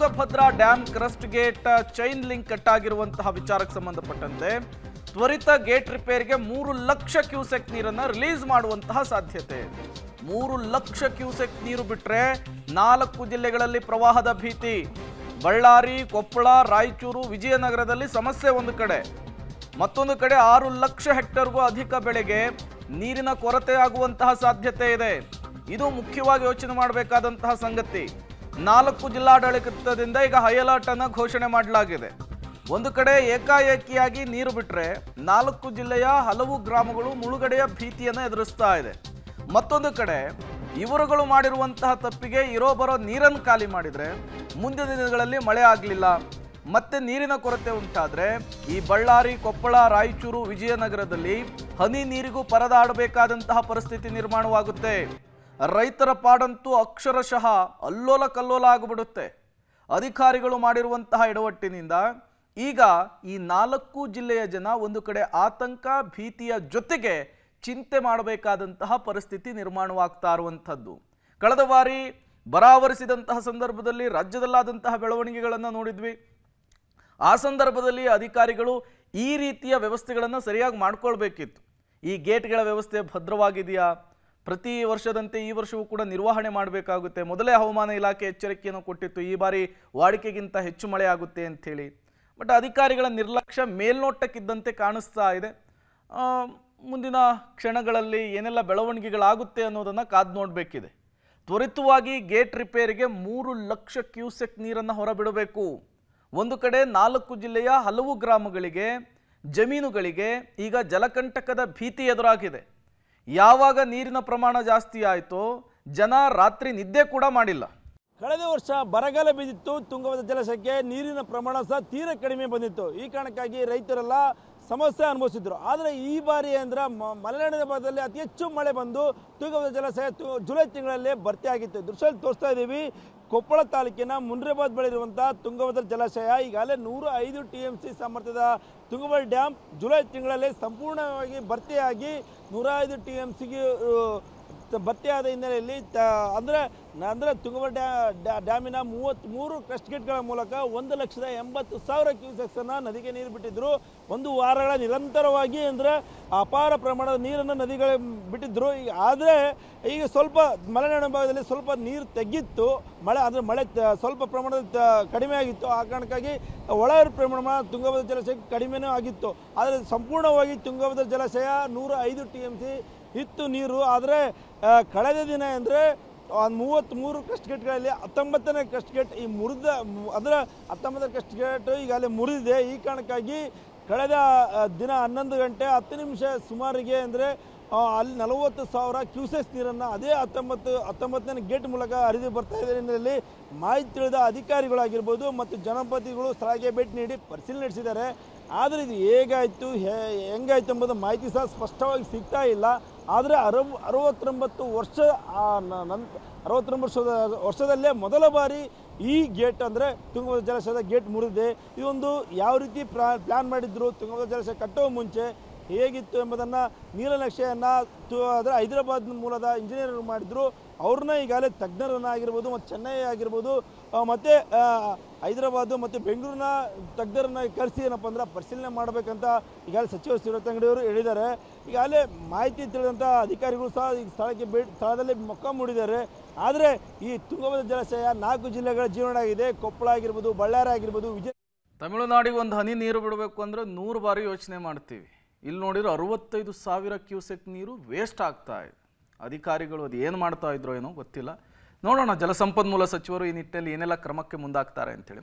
Tungabhadra dam crest gate chain link cut ಆಗಿರುವಂತಹ ವಿಚಾರಕ್ಕೆ ಸಂಬಂಧಪಟ್ಟಂತೆ ತ್ವರಿತ ಗೇಟ್ ರಿಪೇರಿಗೆ ಮೂರು ಲಕ್ಷ ಕ್ಯೂಸೆಕ್ ನೀರನ್ನು ರಿಲೀಸ್ ಮಾಡುವಂತಹ ಸಾಧ್ಯತೆ ಮೂರು ಲಕ್ಷ ಕ್ಯೂಸೆಕ್ ನೀರು ಬಿಟ್ಟರೆ ನಾಲ್ಕು ಜಿಲ್ಲೆಗಳಲ್ಲಿ ಪ್ರವಾಹದ ಭೀತಿ ಬಳ್ಳಾರಿ ಕೊಪ್ಪಳ ರಾಯಚೂರು ವಿಜಯನಗರದಲ್ಲಿ ಸಮಸ್ಯೆ ಒಂದು ಕಡೆ ಮತ್ತೊಂದು ಕಡೆ ಆರು ಲಕ್ಷ ಹೆಕ್ಟರ್ಗೂ ಅಧಿಕ ಬೆಳೆಗೆ ನೀರಿನ ಕೊರತೆಯಾಗುವಂತಹ ಸಾಧ್ಯತೆ ಇದೆ ಇದು ಮುಖ್ಯವಾಗಿ ಯೋಚನೆ ಮಾಡಬೇಕಾದಂತಹ ಸಂಗತಿ ನಾಲ್ಕು ಜಿಲ್ಲಾಡಳಿತದಿಂದ ಈಗ ಹೈ ಅಲರ್ಟ್ ಅನ್ನು ಘೋಷಣೆ ಮಾಡಲಾಗಿದೆ ಒಂದು ಕಡೆ ಏಕಾಏಕಿಯಾಗಿ ನೀರು ಬಿಟ್ಟರೆ ನಾಲ್ಕು ಜಿಲ್ಲೆಯ ಹಲವು ಗ್ರಾಮಗಳು ಮುಳುಗಡೆಯ ಭೀತಿಯನ್ನು ಎದುರಿಸ್ತಾ ಇದೆ ಮತ್ತೊಂದು ಕಡೆ ಇವರುಗಳು ಮಾಡಿರುವಂತಹ ತಪ್ಪಿಗೆ ಇರೋ ಬರೋ ನೀರನ್ನು ಖಾಲಿ ಮಾಡಿದರೆ ಮುಂದಿನ ದಿನಗಳಲ್ಲಿ ಮಳೆ ಆಗಲಿಲ್ಲ ಮತ್ತೆ ನೀರಿನ ಕೊರತೆ ಉಂಟಾದರೆ ಈ ಬಳ್ಳಾರಿ ಕೊಪ್ಪಳ ರಾಯಚೂರು ವಿಜಯನಗರದಲ್ಲಿ ಹನಿ ನೀರಿಗೂ ಪರದಾಡಬೇಕಾದಂತಹ ಪರಿಸ್ಥಿತಿ ನಿರ್ಮಾಣವಾಗುತ್ತೆ ರೈತರ ಪಾಡಂತೂ ಅಕ್ಷರಶಃ ಅಲ್ಲೋಲ ಕಲ್ಲೋಲ ಆಗಿಬಿಡುತ್ತೆ ಅಧಿಕಾರಿಗಳು ಮಾಡಿರುವಂತಹ ಎಡವಟ್ಟಿನಿಂದ ಈಗ ಈ ನಾಲ್ಕು ಜಿಲ್ಲೆಯ ಜನ ಒಂದು ಕಡೆ ಆತಂಕ ಭೀತಿಯ ಜೊತೆಗೆ ಚಿಂತೆ ಮಾಡಬೇಕಾದಂತಹ ಪರಿಸ್ಥಿತಿ ನಿರ್ಮಾಣವಾಗ್ತಾ ಇರುವಂಥದ್ದು ಕಳೆದ ಬಾರಿ ಬರಾವರಿಸಿದಂತಹ ಸಂದರ್ಭದಲ್ಲಿ ರಾಜ್ಯದಲ್ಲಾದಂತಹ ಬೆಳವಣಿಗೆಗಳನ್ನು ನೋಡಿದ್ವಿ ಆ ಸಂದರ್ಭದಲ್ಲಿ ಅಧಿಕಾರಿಗಳು ಈ ರೀತಿಯ ವ್ಯವಸ್ಥೆಗಳನ್ನು ಸರಿಯಾಗಿ ಮಾಡಿಕೊಳ್ಬೇಕಿತ್ತು ಈ ಗೇಟ್ಗಳ ವ್ಯವಸ್ಥೆ ಭದ್ರವಾಗಿದೆಯಾ ಪ್ರತಿ ವರ್ಷದಂತೆ ಈ ವರ್ಷವೂ ಕೂಡ ನಿರ್ವಹಣೆ ಮಾಡಬೇಕಾಗುತ್ತೆ ಮೊದಲೇ ಹವಾಮಾನ ಇಲಾಖೆ ಎಚ್ಚರಿಕೆಯನ್ನು ಕೊಟ್ಟಿತ್ತು ಈ ಬಾರಿ ವಾಡಿಕೆಗಿಂತ ಹೆಚ್ಚು ಮಳೆ ಆಗುತ್ತೆ ಅಂಥೇಳಿ ಬಟ್ ಅಧಿಕಾರಿಗಳ ನಿರ್ಲಕ್ಷ್ಯ ಮೇಲ್ನೋಟಕ್ಕಿದ್ದಂತೆ ಕಾಣಿಸ್ತಾ ಇದೆ ಮುಂದಿನ ಕ್ಷಣಗಳಲ್ಲಿ ಏನೆಲ್ಲ ಬೆಳವಣಿಗೆಗಳಾಗುತ್ತೆ ಅನ್ನೋದನ್ನು ಕಾದು ನೋಡಬೇಕಿದೆ ತ್ವರಿತವಾಗಿ ಗೇಟ್ ರಿಪೇರಿಗೆ ಮೂರು ಲಕ್ಷ ಕ್ಯೂಸೆಕ್ ನೀರನ್ನು ಹೊರಬಿಡಬೇಕು ಒಂದು ಕಡೆ ನಾಲ್ಕು ಜಿಲ್ಲೆಯ ಹಲವು ಗ್ರಾಮಗಳಿಗೆ ಜಮೀನುಗಳಿಗೆ ಈಗ ಜಲಕಂಟಕದ ಭೀತಿ ಎದುರಾಗಿದೆ ಯಾವಾಗ ನೀರಿನ ಪ್ರಮಾಣ ಜಾಸ್ತಿ ಆಯಿತು ಜನ ರಾತ್ರಿ ನಿದ್ದೆ ಕೂಡ ಮಾಡಿಲ್ಲ ಕಳೆದ ವರ್ಷ ಬರಗಾಲ ಬಿದ್ದಿತ್ತು ತುಂಗವಾದ ಜಲಾಶಯಕ್ಕೆ ನೀರಿನ ಪ್ರಮಾಣ ಸಹ ತೀರಾ ಕಡಿಮೆ ಬಂದಿತ್ತು ಈ ಕಾರಣಕ್ಕಾಗಿ ರೈತರೆಲ್ಲ ಸಮಸ್ಯೆ ಅನುಭವಿಸಿದ್ರು ಆದರೆ ಈ ಬಾರಿ ಅಂದ್ರೆ ಮಲೆನಾಡಿನ ಭಾಗದಲ್ಲಿ ಅತಿ ಹೆಚ್ಚು ಮಳೆ ಬಂದು ತುಂಗಭದ್ರ ಜಲಾಶಯ ಜುಲೈ ತಿಂಗಳಲ್ಲಿ ಭರ್ತಿಯಾಗಿತ್ತು ದೃಶ್ಯದಲ್ಲಿ ತೋರಿಸ್ತಾ ಇದ್ದೀವಿ ಕೊಪ್ಪಳ ತಾಲೂಕಿನ ಮುನ್ರಾಬಾದ್ ಬಳಿ ಇರುವಂತಹ ತುಂಗಭದ್ರ ಜಲಾಶಯ ಈಗಾಗಲೇ ನೂರ ಐದು ಟಿ ಎಂ ಸಿ ಸಾಮರ್ಥ್ಯದ ತುಂಗಭದ್ರ ಡ್ಯಾಮ್ ಜುಲೈ ತಿಂಗಳಲ್ಲಿ ಸಂಪೂರ್ಣವಾಗಿ ಭರ್ತಿಯಾಗಿ ನೂರ ಐದು ಟಿ ಎಂ ಸಿಗೆ ಭತ್ತೆಯಾದ ಹಿನ್ನೆಲೆಯಲ್ಲಿ ತ ಅಂದರೆ ಅಂದರೆ ತುಂಗಭದ್ರಾ ಡ್ಯಾ ಡ್ಯಾಮಿನ ಮೂವತ್ತ್ಮೂರು ಕ್ರಸ್ಟ್ ಗೇಟ್ಗಳ ಮೂಲಕ ಒಂದು ಲಕ್ಷದ ಎಂಬತ್ತು ಸಾವಿರ ಕ್ಯೂಸೆಕ್ಸನ್ನು ನದಿಗೆ ನೀರು ಬಿಟ್ಟಿದ್ದರು ಒಂದು ವಾರಗಳ ನಿರಂತರವಾಗಿ ಅಂದರೆ ಅಪಾರ ಪ್ರಮಾಣದ ನೀರನ್ನು ನದಿಗಳ ಬಿಟ್ಟಿದ್ದರು ಈಗ ಆದರೆ ಈಗ ಸ್ವಲ್ಪ ಮಲೆನಾಡು ಭಾಗದಲ್ಲಿ ಸ್ವಲ್ಪ ನೀರು ತೆಗಿತ್ತು ಮಳೆ ಅಂದರೆ ಮಳೆ ಸ್ವಲ್ಪ ಪ್ರಮಾಣದ ಕಡಿಮೆ ಆಗಿತ್ತು ಆ ಕಾರಣಕ್ಕಾಗಿ ಒಳ ಪ್ರಮಾಣ ತುಂಗಭದ್ರ ಜಲಾಶಯಕ್ಕೆ ಕಡಿಮೆನೂ ಆಗಿತ್ತು ಆದರೆ ಸಂಪೂರ್ಣವಾಗಿ ತುಂಗಭದ್ರ ಜಲಾಶಯ ನೂರ ಐದು ಟಿ ಎಮ್ ಸಿ ಇತ್ತು ನೀರು ಆದರೆ ಕಳೆದ ದಿನ ಅಂದರೆ ಒಂದು ಮೂವತ್ತ್ಮೂರು ಕಸ್ಟ್ಗೆಟ್ಗಳಲ್ಲಿ ಹತ್ತೊಂಬತ್ತನೇ ಗೇಟ್ ಈ ಮುರಿದ ಅದರ ಹತ್ತೊಂಬತ್ತನೇ ಕಸ್ಟ್ಗೆಟ್ ಈಗ ಅಲ್ಲಿ ಮುರಿದಿದೆ ಈ ಕಾರಣಕ್ಕಾಗಿ ಕಳೆದ ದಿನ ಹನ್ನೊಂದು ಗಂಟೆ ಹತ್ತು ನಿಮಿಷ ಸುಮಾರಿಗೆ ಅಂದರೆ ಅಲ್ಲಿ ನಲವತ್ತು ಸಾವಿರ ಕ್ಯೂಸೆಸ್ ನೀರನ್ನು ಅದೇ ಹತ್ತೊಂಬತ್ತು ಹತ್ತೊಂಬತ್ತನೇ ಗೇಟ್ ಮೂಲಕ ಹರಿದು ಬರ್ತಾ ಇದೆ ಹಿನ್ನೆಲೆಯಲ್ಲಿ ಮಾಹಿತಿ ತಿಳಿದ ಅಧಿಕಾರಿಗಳಾಗಿರ್ಬೋದು ಮತ್ತು ಜನಪತಿಗಳು ಸ್ಥಳಕ್ಕೆ ಭೇಟಿ ನೀಡಿ ಪರಿಶೀಲನೆ ನಡೆಸಿದ್ದಾರೆ ಆದರೆ ಇದು ಹೇಗಾಯಿತು ಹೇ ಹೆಂಗಾಯಿತು ಎಂಬುದು ಮಾಹಿತಿ ಸಹ ಸ್ಪಷ್ಟವಾಗಿ ಸಿಗ್ತಾ ಇಲ್ಲ ಆದರೆ ಅರವ ಅರವತ್ತೊಂಬತ್ತು ವರ್ಷ ಅರವತ್ತೊಂಬತ್ತು ವರ್ಷದ ವರ್ಷದಲ್ಲೇ ಮೊದಲ ಬಾರಿ ಈ ಗೇಟ್ ಅಂದರೆ ತುಂಗಭದ್ರ ಜಲಾಶಯದ ಗೇಟ್ ಮುರಿದಿದೆ ಇದೊಂದು ಯಾವ ರೀತಿ ಪ್ಲಾನ್ ಪ್ಲ್ಯಾನ್ ಮಾಡಿದ್ರು ತುಂಗಭದ್ರ ಜಲಾಶಯ ಕಟ್ಟುವ ಮುಂಚೆ ಹೇಗಿತ್ತು ಎಂಬುದನ್ನು ನೀಲನಕ್ಷೆಯನ್ನು ಅದರ ಹೈದರಾಬಾದ್ ಮೂಲದ ಇಂಜಿನಿಯರ್ ಮಾಡಿದ್ರು ಅವ್ರನ್ನ ಈಗಾಗಲೇ ತಜ್ಞರನ್ನಾಗಿರ್ಬೋದು ಮತ್ತು ಚೆನ್ನೈ ಆಗಿರ್ಬೋದು ಮತ್ತು ಹೈದರಾಬಾದು ಮತ್ತು ಬೆಂಗಳೂರಿನ ತಜ್ಞರನ್ನ ಕರೆಸಿ ಏನಪ್ಪ ಅಂದ್ರೆ ಪರಿಶೀಲನೆ ಮಾಡಬೇಕಂತ ಈಗಾಗಲೇ ಸಚಿವ ಸುರೇಶ್ ಅಂಗಡಿಯವರು ಹೇಳಿದ್ದಾರೆ ಈಗಾಗಲೇ ಮಾಹಿತಿ ತಿಳಿದಂಥ ಅಧಿಕಾರಿಗಳು ಸಹ ಈ ಸ್ಥಳಕ್ಕೆ ಭೇಟಿ ಸ್ಥಳದಲ್ಲಿ ಮೊಕ್ಕ ಮೂಡಿದ್ದಾರೆ ಆದರೆ ಈ ತುಂಗಭದ್ರ ಜಲಾಶಯ ನಾಲ್ಕು ಜಿಲ್ಲೆಗಳ ಜೀವನ ಆಗಿದೆ ಕೊಪ್ಪಳ ಆಗಿರ್ಬೋದು ಬಳ್ಳಾರಿ ಆಗಿರ್ಬೋದು ವಿಜಯ ತಮಿಳುನಾಡಿಗೆ ಒಂದು ಹನಿ ನೀರು ಬಿಡಬೇಕು ಅಂದರೆ ನೂರು ಬಾರಿ ಯೋಚನೆ ಮಾಡ್ತೀವಿ ಇಲ್ಲಿ ನೋಡಿದ್ರೆ ಅರವತ್ತೈದು ಸಾವಿರ ಕ್ಯೂಸೆಕ್ ನೀರು ವೇಸ್ಟ್ ಆಗ್ತಾ ಇದೆ ಅಧಿಕಾರಿಗಳು ಅದು ಏನು ಮಾಡ್ತಾ ಇದ್ರೋ ಏನೋ ಗೊತ್ತಿಲ್ಲ ನೋಡೋಣ ಜಲಸಂಪನ್ಮೂಲ ಸಚಿವರು ಈ ನಿಟ್ಟಿನಲ್ಲಿ ಏನೆಲ್ಲ ಕ್ರಮಕ್ಕೆ ಮುಂದಾಗ್ತಾರೆ ಅಂತೇಳಿ